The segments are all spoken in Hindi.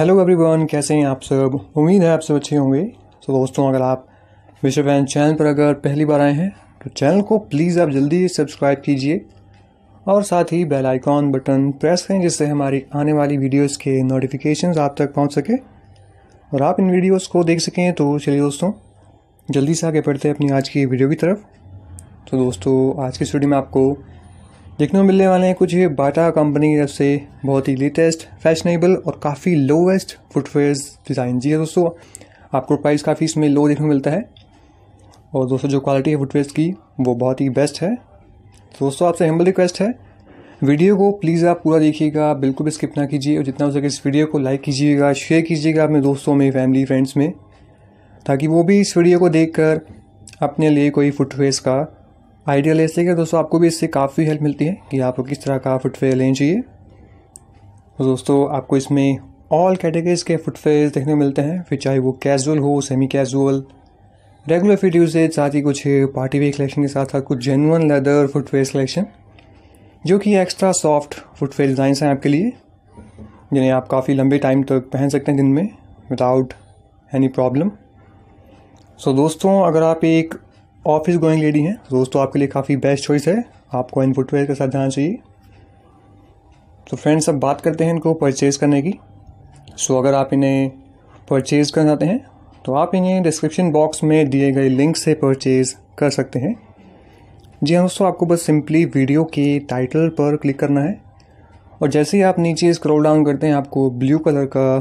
हेलो एवरीवन कैसे हैं आप सब उम्मीद है आप सब अच्छे होंगे सो दोस्तों अगर आप विश्व फैन चैनल पर अगर पहली बार आए हैं तो चैनल को प्लीज़ आप जल्दी सब्सक्राइब कीजिए और साथ ही बेल आइकॉन बटन प्रेस करें जिससे हमारी आने वाली वीडियोस के नोटिफिकेशंस आप तक पहुंच सके और आप इन वीडियोस को देख सकें तो चलिए दोस्तों जल्दी से आगे बढ़ते हैं अपनी आज की वीडियो की तरफ तो दोस्तों आज की स्टूडियो में आपको देखने में मिलने वाले हैं कुछ बाटा कंपनी की तरफ से बहुत ही लेटेस्ट फैशनेबल और काफ़ी लोवेस्ट फुटवेयर डिज़ाइन जी है हाँ दोस्तों आपको प्राइस काफ़ी इसमें लो देखने को मिलता है और दोस्तों जो क्वालिटी है फुटवेयर की वो बहुत ही बेस्ट है दोस्तों आपसे हम्बल रिक्वेस्ट है वीडियो को प्लीज़ आप पूरा देखिएगा बिल्कुल भी स्किप ना कीजिए और जितना हो सके इस वीडियो को लाइक कीजिएगा शेयर कीजिएगा अपने दोस्तों में फैमिली फ्रेंड्स में ताकि वो भी इस वीडियो को देखकर अपने लिए कोई फुटवेयर का आइडिया ले सके दोस्तों आपको भी इससे काफ़ी हेल्प मिलती है कि आपको किस तरह का फुटवेयर लेना चाहिए तो दोस्तों आपको इसमें ऑल कैटेगरीज के फुटवेयर देखने मिलते हैं फिर चाहे वो कैजुअल हो semi casual regular fit usages साथ ही कुछ पार्टी वेयर कलेक्शन के साथ साथ कुछ जेनुअन लेदर फुटवेयर कलेक्शन जो कि एक्स्ट्रा सॉफ्ट फुटवेयर डिज़ाइंस हैं आपके लिए जिन्हें आप काफ़ी लंबे टाइम तक पहन सकते हैं दिन में विदाउट एनी प्रॉब्लम सो दोस्तों अगर आप एक ऑफिस गोइंग लेडी हैं रोज़ तो आपके लिए काफ़ी बेस्ट चॉइस है आपको इन फुटवेयर के साथ जाना चाहिए तो फ्रेंड्स अब बात करते हैं इनको परचेज़ करने की सो अगर आप इन्हें परचेज़ करना चाहते हैं तो आप इन्हें डिस्क्रिप्शन बॉक्स में दिए गए लिंक से परचेज़ कर सकते हैं जी हाँ दोस्तों आपको बस सिंपली वीडियो के टाइटल पर क्लिक करना है और जैसे ही आप नीचे स्क्रॉल डाउन करते हैं आपको ब्लू कलर का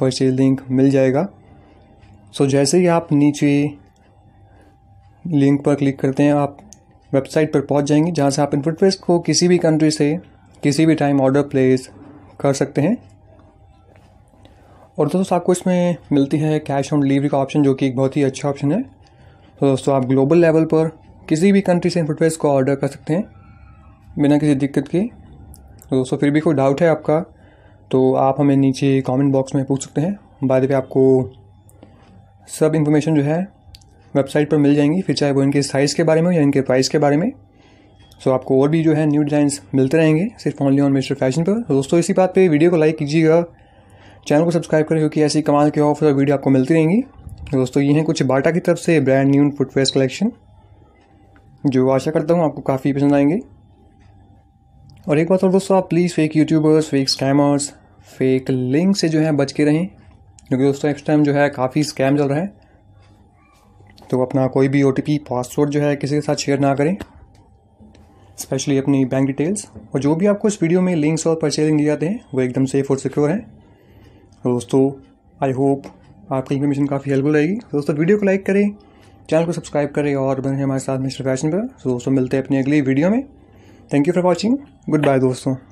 परचेज लिंक मिल जाएगा सो जैसे ही आप नीचे लिंक पर क्लिक करते हैं आप वेबसाइट पर पहुंच जाएंगे जहां से आप इनपुट पेस्ट को किसी भी कंट्री से किसी भी टाइम ऑर्डर प्लेस कर सकते हैं और दोस्तों आपको इसमें मिलती है कैश ऑन डिलीवरी का ऑप्शन जो कि एक बहुत ही अच्छा ऑप्शन है तो दोस्तों आप ग्लोबल लेवल पर किसी भी कंट्री से इनपुट को ऑर्डर कर सकते हैं बिना किसी दिक्कत के तो दोस्तों फिर भी कोई डाउट है आपका तो आप हमें नीचे कमेंट बॉक्स में पूछ सकते हैं बाद में आपको सब इन्फॉर्मेशन जो है वेबसाइट पर मिल जाएंगी फिर चाहे वो इनके साइज़ के बारे में हो या इनके प्राइस के बारे में सो so, आपको और भी जो है न्यू डिज़ाइंस मिलते रहेंगे सिर्फ ऑनली ऑन मिस्टर फैशन पर तो दोस्तों इसी बात पे वीडियो को लाइक कीजिएगा चैनल को सब्सक्राइब करें क्योंकि ऐसी कमाल के ऑफर और वीडियो आपको मिलती रहेंगी दोस्तों ये हैं कुछ बाटा की तरफ से ब्रांड न्यू फुटवेयर कलेक्शन जो आशा करता हूँ आपको काफ़ी पसंद आएंगे और एक बात और दोस्तों आप please fake YouTubers fake scammers fake link से जो है बच के रहें क्योंकि दोस्तों नेक्स्ट टाइम जो है काफ़ी स्कैम चल रहा है तो अपना कोई भी ओ पासवर्ड जो है किसी के साथ शेयर ना करें स्पेशली अपनी बैंक डिटेल्स और जो भी आपको इस वीडियो में लिंक्स और परचेजिंग दिए जाते हैं वो एकदम सेफ और सिक्योर है तो दोस्तों आई होप आपकी इन्फॉर्मेशन काफ़ी हेल्पफुल रहेगी तो दोस्तों वीडियो को लाइक करें चैनल को सब्सक्राइब करें और बने हमारे साथ मिस्टर फैशन पर तो दोस्तों मिलते हैं अपनी अगली वीडियो में thank you for watching goodbye दोस्तों